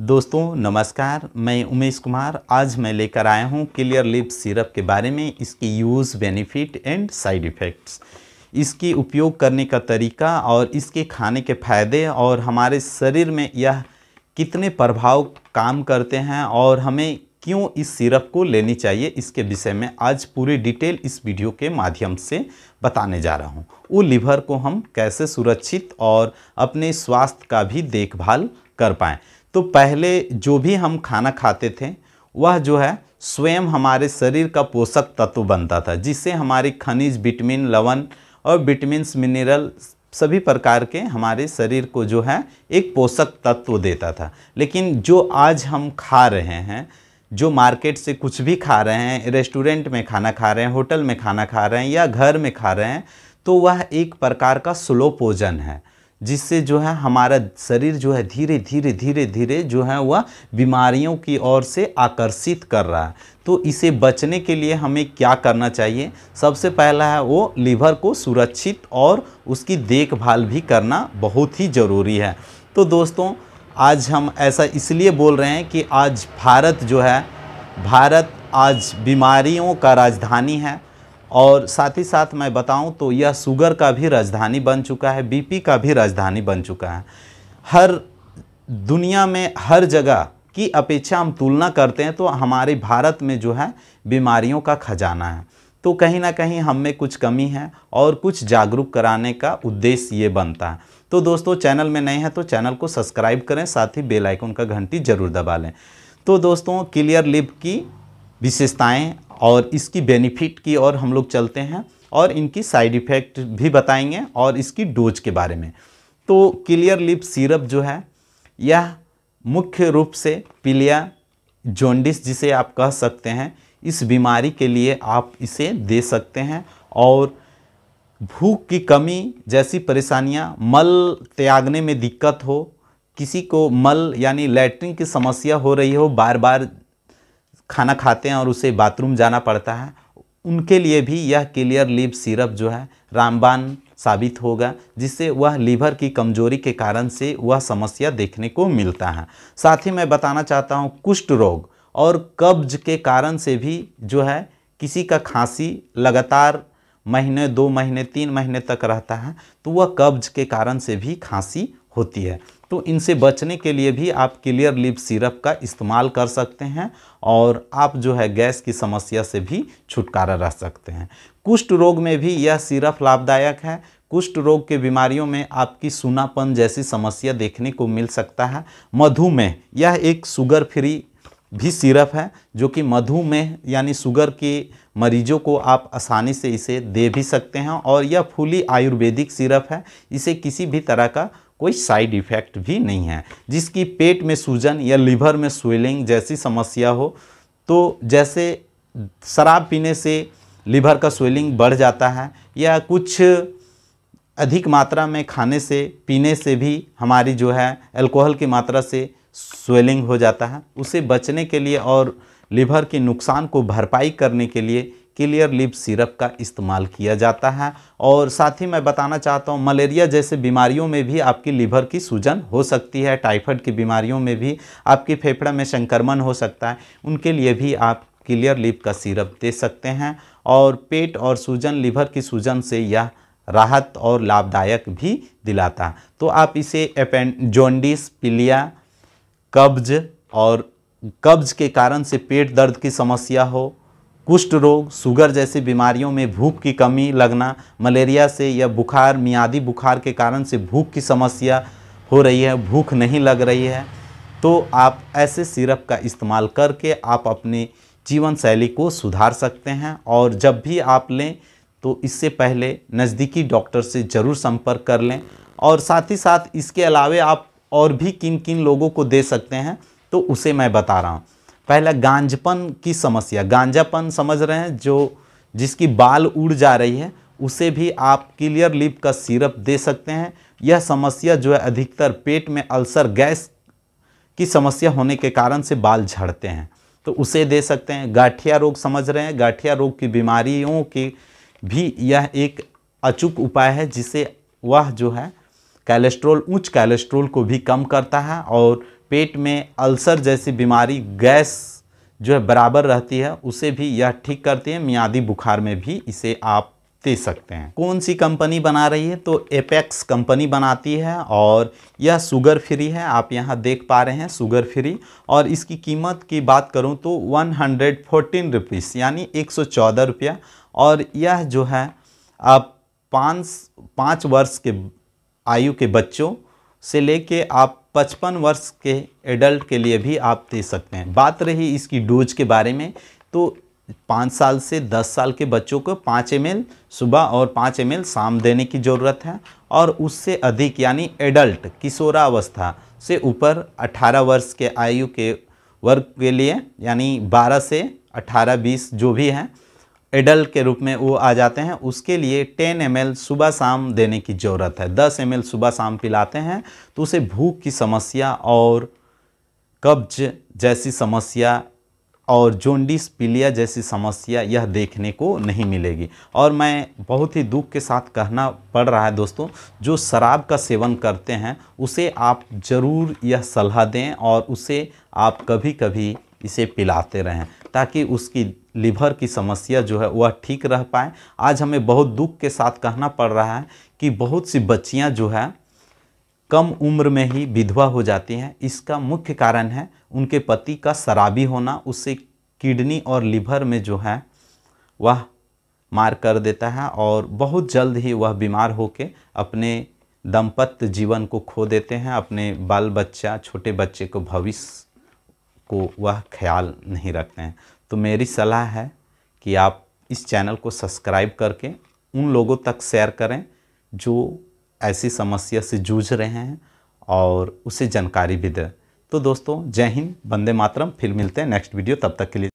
दोस्तों नमस्कार मैं उमेश कुमार आज मैं लेकर आया हूँ क्लियर लिप सिरप के बारे में इसकी use benefit and side effects इसके उपयोग करने का तरीका और इसके खाने के फ़ायदे और हमारे शरीर में यह कितने प्रभाव काम करते हैं और हमें क्यों इस सिरप को लेनी चाहिए इसके विषय में आज पूरी डिटेल इस वीडियो के माध्यम से बताने जा रहा हूँ वो लिवर को हम कैसे सुरक्षित और अपने स्वास्थ्य का भी देखभाल कर पाएँ तो पहले जो भी हम खाना खाते थे वह जो है स्वयं हमारे शरीर का पोषक तत्व बनता था जिससे हमारी खनिज विटमिन लवण और विटामिन मिनरल सभी प्रकार के हमारे शरीर को जो है एक पोषक तत्व देता था लेकिन जो आज हम खा रहे हैं जो मार्केट से कुछ भी खा रहे हैं रेस्टोरेंट में खाना खा रहे हैं होटल में खाना खा रहे हैं या घर में खा रहे हैं तो वह एक प्रकार का स्लो भोजन है जिससे जो है हमारा शरीर जो है धीरे धीरे धीरे धीरे जो है वह बीमारियों की ओर से आकर्षित कर रहा है तो इसे बचने के लिए हमें क्या करना चाहिए सबसे पहला है वो लीवर को सुरक्षित और उसकी देखभाल भी करना बहुत ही ज़रूरी है तो दोस्तों आज हम ऐसा इसलिए बोल रहे हैं कि आज भारत जो है भारत आज बीमारियों का राजधानी है और साथ ही साथ मैं बताऊं तो यह शुगर का भी राजधानी बन चुका है बीपी का भी राजधानी बन चुका है हर दुनिया में हर जगह की अपेक्षा हम तुलना करते हैं तो हमारे भारत में जो है बीमारियों का खजाना है तो कहीं ना कहीं हम में कुछ कमी है और कुछ जागरूक कराने का उद्देश्य ये बनता है तो दोस्तों चैनल में नए हैं तो चैनल को सब्सक्राइब करें साथ ही बेलाइकन का घंटी जरूर दबा लें तो दोस्तों क्लियर लिप की विशेषताएं और इसकी बेनिफिट की ओर हम लोग चलते हैं और इनकी साइड इफ़ेक्ट भी बताएंगे और इसकी डोज के बारे में तो क्लियर लिप सिरप जो है यह मुख्य रूप से पीलिया जोंडिस जिसे आप कह सकते हैं इस बीमारी के लिए आप इसे दे सकते हैं और भूख की कमी जैसी परेशानियां मल त्यागने में दिक्कत हो किसी को मल यानी लेटरिन की समस्या हो रही हो बार बार खाना खाते हैं और उसे बाथरूम जाना पड़ता है उनके लिए भी यह क्लियर लिप सिरप जो है रामबान साबित होगा जिससे वह लीवर की कमजोरी के कारण से वह समस्या देखने को मिलता है साथ ही मैं बताना चाहता हूँ कुष्ठ रोग और कब्ज के कारण से भी जो है किसी का खांसी लगातार महीने दो महीने तीन महीने तक रहता है तो वह कब्ज के कारण से भी खांसी होती है तो इनसे बचने के लिए भी आप क्लियर लिप सिरप का इस्तेमाल कर सकते हैं और आप जो है गैस की समस्या से भी छुटकारा रह सकते हैं कुष्ठ रोग में भी यह सिरप लाभदायक है कुष्ठ रोग के बीमारियों में आपकी सुनापन जैसी समस्या देखने को मिल सकता है मधुमेह यह एक शुगर फ्री भी सिरप है जो कि मधुमेह यानी शुगर के मरीजों को आप आसानी से इसे दे भी सकते हैं और यह फुली आयुर्वेदिक सिरप है इसे किसी भी तरह का कोई साइड इफेक्ट भी नहीं है जिसकी पेट में सूजन या लीवर में स्वेलिंग जैसी समस्या हो तो जैसे शराब पीने से लीवर का स्वेलिंग बढ़ जाता है या कुछ अधिक मात्रा में खाने से पीने से भी हमारी जो है अल्कोहल की मात्रा से स्वेलिंग हो जाता है उसे बचने के लिए और लीवर के नुकसान को भरपाई करने के लिए क्लियर लिप सिरप का इस्तेमाल किया जाता है और साथ ही मैं बताना चाहता हूँ मलेरिया जैसे बीमारियों में भी आपकी लीवर की सूजन हो सकती है टाइफाइड की बीमारियों में भी आपकी फेफड़ा में संक्रमण हो सकता है उनके लिए भी आप क्लियर लिप का सिरप दे सकते हैं और पेट और सूजन लीवर की सूजन से यह राहत और लाभदायक भी दिलाता तो आप इसे एपें जोंडिस पिलिया कब्ज और कब्ज के कारण से पेट दर्द की समस्या हो कुष्ठ रोग सुगर जैसी बीमारियों में भूख की कमी लगना मलेरिया से या बुखार मियादी बुखार के कारण से भूख की समस्या हो रही है भूख नहीं लग रही है तो आप ऐसे सिरप का इस्तेमाल करके आप अपने जीवन शैली को सुधार सकते हैं और जब भी आप लें तो इससे पहले नज़दीकी डॉक्टर से ज़रूर संपर्क कर लें और साथ ही साथ इसके अलावा आप और भी किन किन लोगों को दे सकते हैं तो उसे मैं बता रहा हूँ पहला गांजपन की समस्या गांजापन समझ रहे हैं जो जिसकी बाल उड़ जा रही है उसे भी आप क्लियर लिप का सिरप दे सकते हैं यह समस्या जो है अधिकतर पेट में अल्सर गैस की समस्या होने के कारण से बाल झड़ते हैं तो उसे दे सकते हैं गाठिया रोग समझ रहे हैं गाठिया रोग की बीमारियों की भी यह एक अचूक उपाय है जिसे वह जो है कैलेस्ट्रोल उच्च कैलेस्ट्रोल को भी कम करता है और पेट में अल्सर जैसी बीमारी गैस जो है बराबर रहती है उसे भी यह ठीक करती है मियादी बुखार में भी इसे आप दे सकते हैं कौन सी कंपनी बना रही है तो एपेक्स कंपनी बनाती है और यह शुगर फ्री है आप यहाँ देख पा रहे हैं शुगर फ्री और इसकी कीमत की बात करूँ तो वन हंड्रेड फोर्टीन रुपीज़ यानी एक सौ चौदह रुपया और यह जो है आप पाँच पाँच वर्ष के आयु के बच्चों से लेके आप पचपन वर्ष के एडल्ट के लिए भी आप दे सकते हैं बात रही इसकी डोज के बारे में तो पाँच साल से दस साल के बच्चों को पाँच एम सुबह और पाँच एम शाम देने की ज़रूरत है और उससे अधिक यानी एडल्ट किशोरावस्था से ऊपर 18 वर्ष के आयु के वर्ग के लिए यानी 12 से 18 20 जो भी हैं एडल्ट के रूप में वो आ जाते हैं उसके लिए 10 एम सुबह शाम देने की ज़रूरत है 10 एम सुबह शाम पिलाते हैं तो उसे भूख की समस्या और कब्ज जैसी समस्या और जोंडिस पीलिया जैसी समस्या यह देखने को नहीं मिलेगी और मैं बहुत ही दुख के साथ कहना पड़ रहा है दोस्तों जो शराब का सेवन करते हैं उसे आप ज़रूर यह सलाह दें और उसे आप कभी कभी इसे पिलाते रहें ताकि उसकी लिवर की समस्या जो है वह ठीक रह पाए आज हमें बहुत दुख के साथ कहना पड़ रहा है कि बहुत सी बच्चियां जो है कम उम्र में ही विधवा हो जाती हैं इसका मुख्य कारण है उनके पति का शराबी होना उससे किडनी और लिवर में जो है वह मार कर देता है और बहुत जल्द ही वह बीमार होकर अपने दंपत्य जीवन को खो देते हैं अपने बाल बच्चा छोटे बच्चे को भविष्य को वह ख्याल नहीं रखते हैं तो मेरी सलाह है कि आप इस चैनल को सब्सक्राइब करके उन लोगों तक शेयर करें जो ऐसी समस्या से जूझ रहे हैं और उसे जानकारी भी दें तो दोस्तों जय हिंद बंदे मातरम फिर मिलते हैं नेक्स्ट वीडियो तब तक के लिए